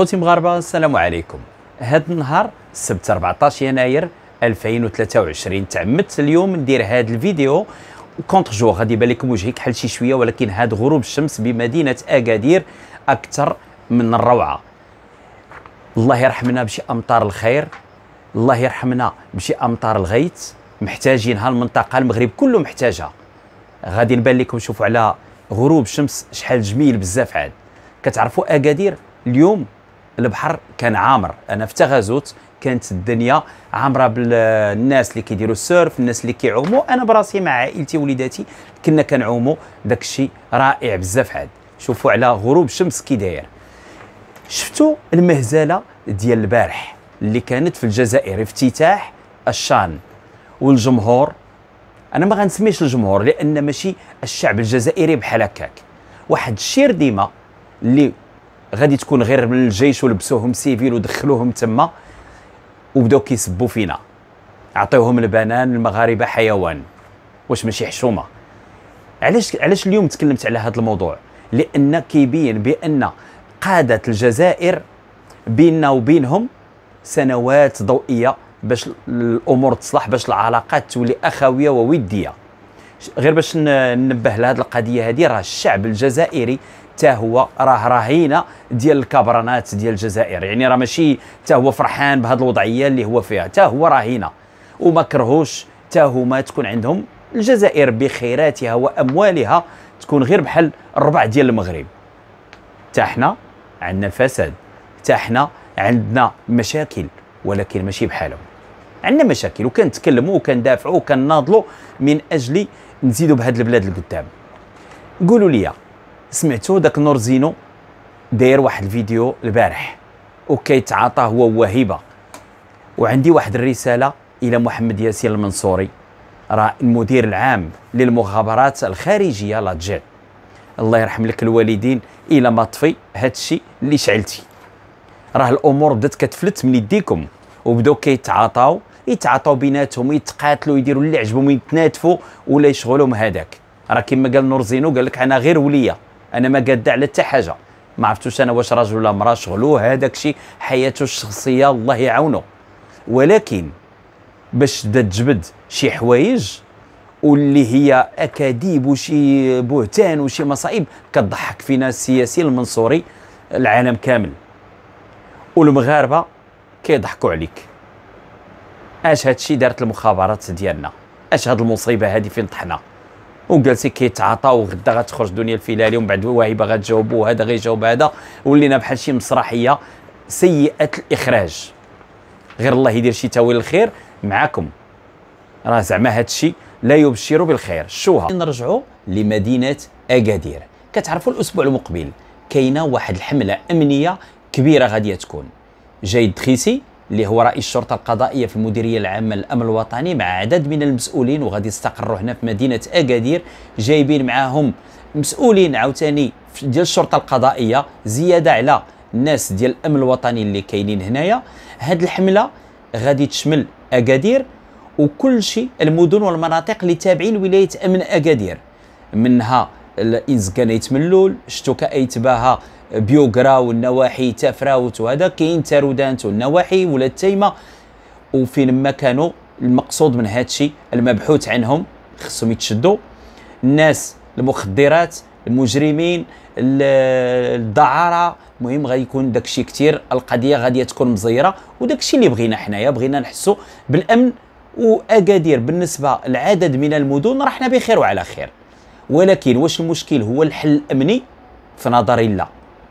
خوتي مغاربه السلام عليكم هذا النهار السبت 14 يناير 2023 تعمدت اليوم ندير هذا الفيديو كونتر جو غادي يبان لكم وجهي كحل شي شويه ولكن هذا غروب الشمس بمدينه اكادير اكثر من الروعه الله يرحمنا بشي امطار الخير الله يرحمنا بشي امطار الغيث محتاجينها المنطقه المغرب كله محتاجها غادي نبان لكم شوفوا على غروب الشمس شحال جميل بزاف عاد كتعرفوا اكادير اليوم البحر كان عامر انا في تغازوت كانت الدنيا عامره بالناس اللي كيديروا السيرف الناس اللي كيعوموا انا براسي مع عائلتي وليداتي كنا كنعوموا داك الشيء رائع بزاف عاد شوفوا على غروب الشمس كي داير شفتوا المهزله ديال البارح اللي كانت في الجزائر افتتاح الشان والجمهور انا ما غنسميش الجمهور لان ماشي الشعب الجزائري بحال هكاك واحد الشير ديما اللي غادي تكون غير من الجيش ولبسوهم سيفيل ودخلوهم تما وبداو كيسبوا فينا عطيوهم البنان المغاربه حيوان واش ماشي حشومه علاش علاش اليوم تكلمت على هذا الموضوع لان كيبين بان قاده الجزائر بيننا وبينهم سنوات ضوئيه باش الامور تصلح باش العلاقات تولي اخويه ووديه غير باش ننبه لهذه القضيه هذه راه الشعب الجزائري حتى هو راه رهينه ديال الكبرانات ديال الجزائر يعني راه ماشي حتى هو فرحان بهذه الوضعيه اللي هو فيها حتى هو رهينه وما كرهوش حتى هما تكون عندهم الجزائر بخيراتها واموالها تكون غير بحال الربع ديال المغرب حتى حنا عندنا الفساد حتى حنا عندنا مشاكل ولكن ماشي بحالهم عندنا مشاكل وكنتكلموا وكندافعوا وكنناضلوا من اجل نزيدوا بهذه البلاد لقدام قولوا لي سمعتوا داك نور زينو داير واحد الفيديو البارح وكيتعاطى هو وهبه وعندي واحد الرساله الى محمد ياسين المنصوري راه المدير العام للمخابرات الخارجيه لاجير الله يرحم لك الوالدين الى ما طفي هادشي اللي شعلتي راه الامور بدات كتفلت من يديكم وبداو كيتعاطاو يتعاطاو بيناتهم يتقاتلوا يديروا اللي عجبهم يتنادفوا ولا يشغلهم هذاك راه كما قال نور زينو قال لك انا غير وليه انا ما قادة على حتى حاجه ما عرفتوش انا واش راجل ولا مراه شغلو هذاك الشيء حياته الشخصيه الله يعاونه ولكن باش تجبد شي حوايج واللي هي اكاذيب وشي بهتان وشي مصايب كتضحك فينا السياسي المنصوري العالم كامل والمغاربه كيضحكوا عليك اش هادشي دارت المخابرات ديالنا اش هاد المصيبه هادي فين طحنا وجالسين كيتعاطاو غدا غتخرج دنيا الفلالي ومن بعد وهبه غتجاوبو وهذا غيجاوب هذا ولينا بحال شي مسرحيه سيئه الاخراج غير الله يدير شي تاويل الخير معاكم راه زعما هذا الشيء لا يبشر بالخير شوها نرجعوا لمدينه اكادير كتعرفوا الاسبوع المقبل كاينه واحد الحمله امنيه كبيره غادي تكون جاي دخيسي اللي هو رئيس الشرطه القضائيه في المديريه العامه للامن الوطني مع عدد من المسؤولين وغادي يستقروا هنا في مدينه اكادير جايبين معاهم مسؤولين عاوتاني ديال الشرطه القضائيه زياده على الناس ديال الامن الوطني اللي كاينين هنايا هاد الحمله غادي تشمل اكادير وكل شيء المدن والمناطق اللي تابعين ولايه امن اكادير منها الانسكان ملول شتوكا ايتباها بيوغرا والنواحي تفراوت وهذا كاين تارودانت والنواحي ولا التيمه وفين ما كانوا المقصود من هذا الشيء المبحوث عنهم خصهم يتشدوا الناس المخدرات المجرمين الدعاره المهم غيكون داكشي كثير القضيه غادي تكون مزيره وداكشي اللي بغينا حنايا بغينا نحسوا بالامن واكادير بالنسبه لعدد من المدن راه حنا بخير وعلى خير ولكن واش المشكل هو الحل الامني في نظري لا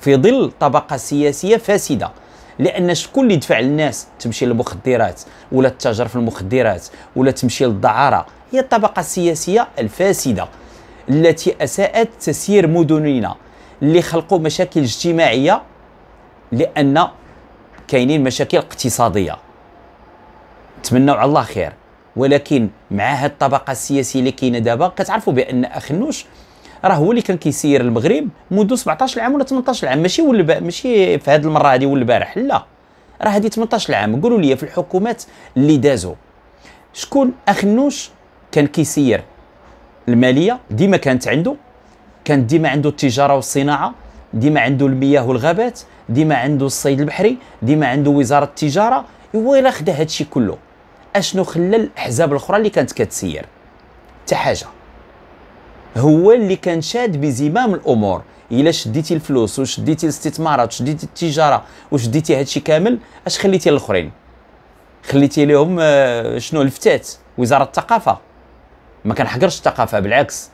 في ظل طبقه سياسيه فاسده لان شكون اللي دفع الناس تمشي للمخدرات ولا تتاجر في المخدرات ولا تمشي للدعاره هي الطبقه السياسيه الفاسده التي اساءت تسيير مدننا اللي خلقوا مشاكل اجتماعيه لان كاينين مشاكل اقتصاديه نتمنوا على الله خير ولكن مع هاد الطبقه السياسيه اللي كاينه دابا كتعرفوا بان اخنوش راه هو اللي كان كيسير المغرب منذ 17 عام ولا 18 عام ماشي ولا ماشي في هذه المره هذه والبارح لا راه هذه 18 عام قولوا لي في الحكومات اللي دازوا شكون اخنوش كان كيسير الماليه ديما كانت عنده كان ديما عنده التجاره والصناعه ديما عنده المياه والغابات ديما عنده الصيد البحري ديما عنده وزاره التجاره هو الا خدا هادشي كله اشنو خلى الاحزاب الاخرى اللي كانت كتسير حتى حاجه هو اللي كان شاد بزمام الامور الا شديتي الفلوس وشديتي الاستثمارات وشديتي التجاره وشديتي هادشي كامل اش خليتي للاخرين خليتي لهم آه، شنو الفتات وزاره الثقافه ما كنحقرش الثقافه بالعكس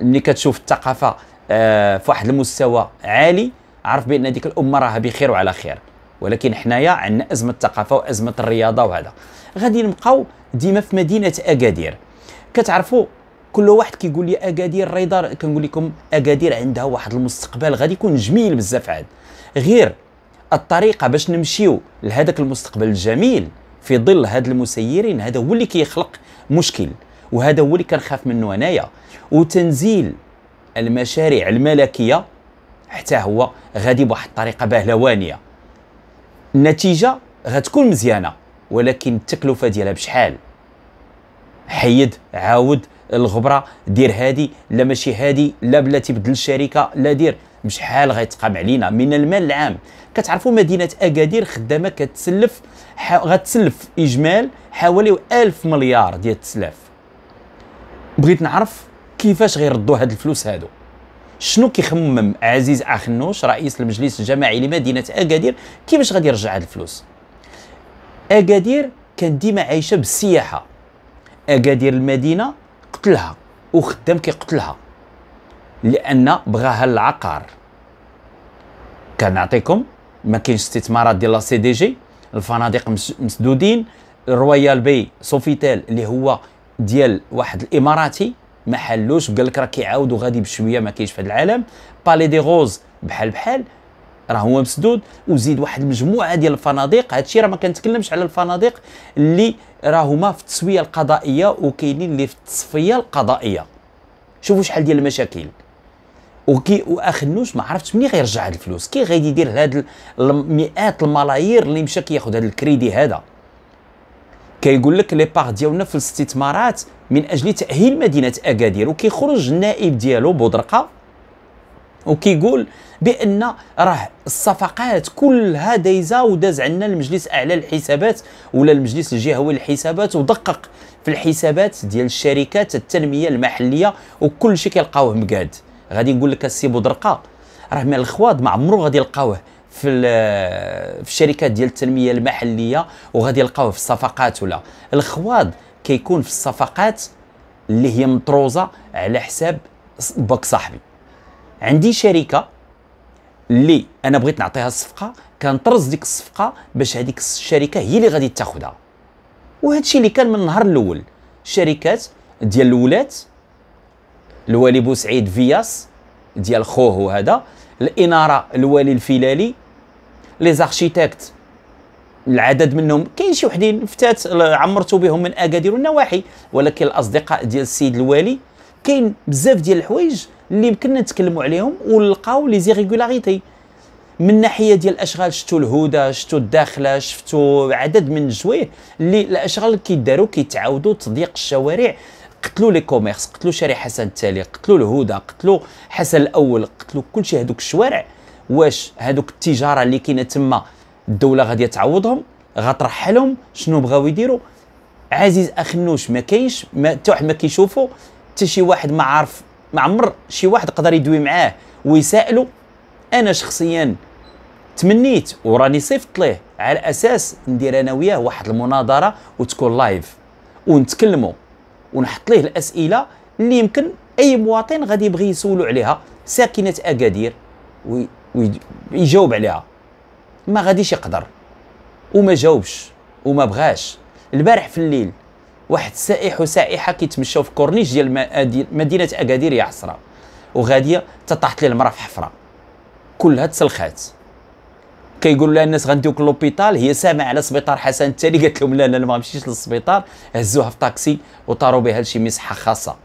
ملي كتشوف الثقافه آه، في واحد المستوى عالي عارف بان هذيك الامه راها بخير وعلى خير ولكن حنايا عندنا ازمه الثقافه وازمه الرياضه وهذا غادي نبقاو ديما في مدينه اكادير كتعرفوا كل واحد كيقول لي اكادير ريدار كنقول لكم اكادير عندها واحد المستقبل غادي يكون جميل بزاف عاد غير الطريقه باش نمشيو لهذاك المستقبل الجميل في ظل هاد المسيرين هذا هو اللي كيخلق مشكل وهذا هو اللي كنخاف منه انايا وتنزيل المشاريع الملكيه حتى هو غادي بواحد الطريقه بهلوانيه النتيجه غتكون مزيانه ولكن التكلفه ديالها بشحال حيد عاود الغبره دير هادي لا ماشي هادي لا بلا تبدل الشركه لا دير بشحال غيتقام علينا من المال العام كتعرفوا مدينه اكادير خدامه كتسلف غتسلف اجمال حوالي 1000 مليار ديال التسلاف بغيت نعرف كيفاش غيردوا هاد الفلوس هادو شنو كيخمم عزيز اخنوش رئيس المجلس الجماعي لمدينه اكادير كيفاش غادي يرجع هاد الفلوس اكادير كانت ديما عايشه بالسياحه اكادير المدينه كيقتلها وخدام كيقتلها لان بغاها العقار كنعطيكم ما كاينش استثمارات ديال لا سي دي جي الفنادق مسدودين رويال بي سوفيتيل اللي هو ديال واحد الاماراتي ما حلوش قال لك راه كيعاودوا غادي بشويه ما كاينش في هذا العالم بالي دي غوز بحال بحال راه هو مسدود وزيد واحد المجموعه ديال الفنادق هادشي راه ما كنتكلمش على الفنادق اللي راهما في التسويه القضائيه وكاينين اللي في التصفيه القضائيه شوفوا شحال ديال المشاكل وكي واخ ما عرفتش منين غيرجع هاد الفلوس كي غادي يدير هاد المئات الملايير اللي مشى كياخذ هاد الكريدي هذا كيقول لك لي بار ديالنا في الاستثمارات من اجل تاهيل مدينه اكادير وكيخرج النائب ديالو بودرقه وكيقول بان راه الصفقات كلها دايزه وداز عندنا المجلس الاعلى للحسابات ولا المجلس الجهوي للحسابات ودقق في الحسابات ديال الشركات التنميه المحليه وكل شيء كيلقاوه مقاد غادي نقول لك السي بودرقه راه من الخواض ما عمرو غادي يلقاوه في في الشركات ديال التنميه المحليه وغادي يلقاوه في الصفقات ولا الخواض كيكون في الصفقات اللي هي مطروزه على حساب باك صاحبي عندي شركه اللي انا بغيت نعطيها الصفقه كنطرز ديك الصفقه باش هذيك الشركه هي اللي غادي تاخذها وهذا الشيء اللي كان من النهار الاول الشركات ديال الولات الوالي بوسعيد فياس ديال خوه هذا الاناره الوالي الفيلالي لي زاركتيكت العدد منهم كاين شي وحدين فتات عمرتو بهم من اكادير والنواحي ولكن الاصدقاء ديال السيد الوالي كاين بزاف ديال الحوايج اللي يمكننا نتكلموا عليهم ولقاو لي زيغيغولاريتي من ناحيه ديال الاشغال شفتوا الهدى شفتوا الداخله شفتوا عدد من الجويه اللي الاشغال كيداروا كيتعاودوا تضييق الشوارع قتلوا لي كوميرس قتلوا شارع حسن التالي قتلوا الهدى قتلوا حسن الاول قتلوا كلشي هذوك الشوارع واش هذوك التجاره اللي كاينه تما الدوله غادي تعوضهم غترحلهم شنو بغاو يديروا عزيز اخنوش ما كاينش ما حتى واحد ما كيشوفو حتى شي واحد ما عارف ما عمر شي واحد قدر يدوي معاه ويسائلو انا شخصيا تمنيت وراني صيفط ليه على اساس ندير انا وياه واحد المناظره وتكون لايف ونتكلموا ونحط ليه الاسئله اللي يمكن اي مواطن غادي يبغي يسولو عليها ساكنه اكادير ويجاوب عليها ما غاديش يقدر وما جاوبش وما بغاش البارح في الليل واحد السائح وسائحه كيتمشاو في كورنيش ديال مدينه اكادير يا حسره وغاديه تطاحت ليه المراه في حفره كلها تسلخات كيقولوا لها الناس غنديوك لوبيتال هي سامعه على سبيطار حسن الثاني قالت لهم لا لا ما غنمشيش للسبيطار هزوها في طاكسي وطاروا بها لشي مسحه خاصه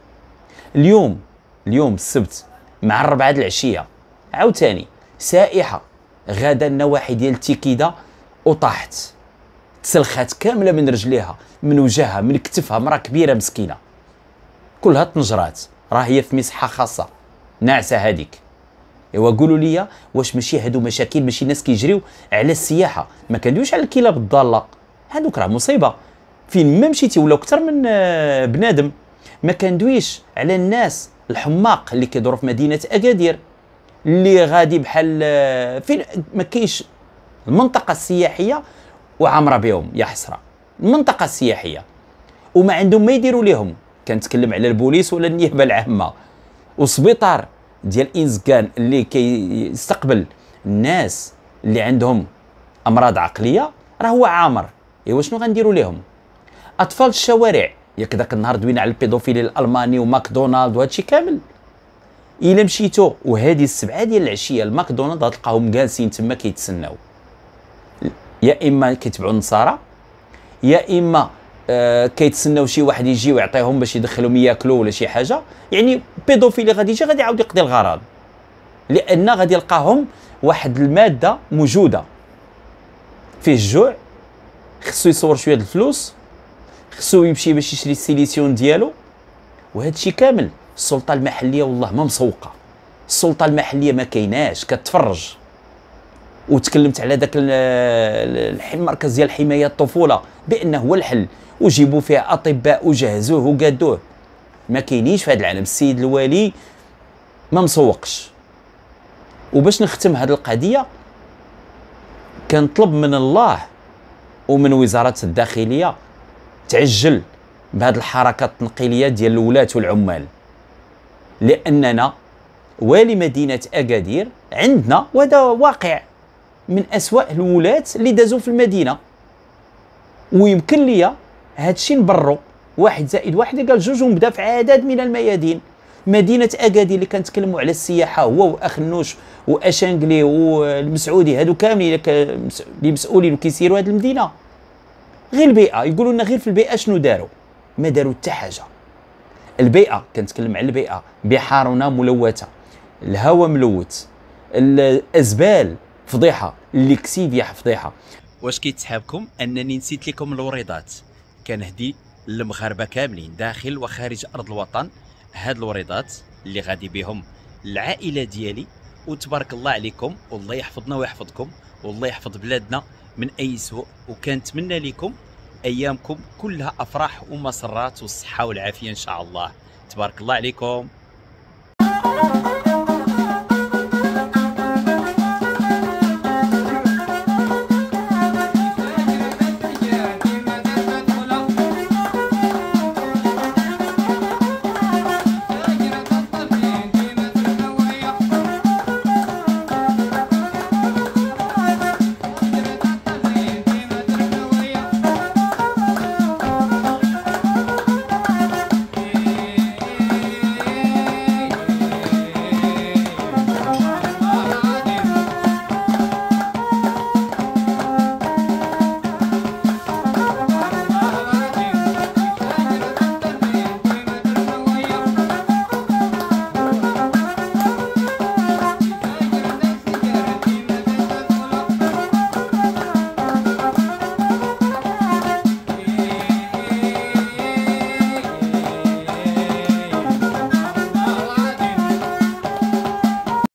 اليوم اليوم السبت مع الربعه د العشيه عاوتاني سائحه غادا النواحي ديال تيكيدا وطاحت تسلخات كامله من رجليها من وجهها من كتفها مراه كبيره مسكينه كلها طنجرات راه هي في مسحه خاصه ناعسه هذيك ايوا قولوا لي واش ماشي هادو مشاكل ماشي ناس كيجريو على السياحه ما كندويش على الكلاب الضاله هادوك راه مصيبه فين ما مشيتي ولا اكثر من آه، بنادم ما كندويش على الناس الحماق اللي كيدوروا في مدينه اكادير اللي غادي بحال آه، فين ما كاينش المنطقه السياحيه وعامره بهم يا حسره المنطقه السياحيه وما عندهم ما يديروا لهم كنتكلم على البوليس ولا النيابه العامه وسبيطار ديال انزكان اللي كيستقبل كي الناس اللي عندهم امراض عقليه راه هو عامر ايوا شنو غنديروا لهم اطفال الشوارع ياك داك النهار دوينا على البيدوفيلي الالماني وماكدونالد وهادشي كامل الا مشيتو وهادي السبعه ديال العشيه لماكدونالد غتلقاهم جالسين تما كيتسناو يا اما كيتبعوا النصارى يا اما آه، كيتسناو شي واحد يجي ويعطيهم باش يدخلهم ياكلوا ولا شي حاجه يعني بيدوفيلي اللي غادي يجي غادي يعاود يقضي الغرض لان غادي يلقاهم واحد الماده موجوده فيه الجوع خصو يصور شويه الفلوس خصو يمشي باش يشري السيليسيون ديالو وهذا الشيء كامل السلطه المحليه والله ما مسوقه السلطه المحليه ما كايناش كتفرج وتكلمت على ذاك المركز ديال حمايه الطفوله بانه هو الحل وجيبوا فيه اطباء وجهزوه وقادوه ما كاينينش في هذا العالم السيد الوالي ما مسوقش وباش نختم هذه القضيه كنطلب من الله ومن وزاره الداخليه تعجل بهذه الحركه التنقيليه ديال الولاة والعمال لاننا والي مدينه اكادير عندنا وهذا واقع من أسوأ الولاة اللي دازوا في المدينه ويمكن ليا هادشي نبرو واحد زائد واحد قال جوج ونبدا في عدد من الميادين مدينه اكادي اللي كنتكلموا على السياحه هو وأخ نوش واشانكلي والمسعودي هادو كاملين اللي مسؤولين وكيسيروا هاد المدينه غير البيئه يقولوا لنا غير في البيئه شنو داروا ما داروا حتى حاجه البيئه كنتكلم على البيئه بحارنا ملوثه الهواء ملوث الازبال فضيحه اللي الليكسيفيا فضيحه واش كيتسحابكم انني نسيت لكم الوريضات كنهدي للمغاربه كاملين داخل وخارج ارض الوطن هاد الوريضات اللي غادي بهم العائله ديالي وتبارك الله عليكم والله يحفظنا ويحفظكم والله يحفظ بلادنا من اي سوء وكنتمنى لكم ايامكم كلها افراح ومسرات والصحه والعافيه ان شاء الله تبارك الله عليكم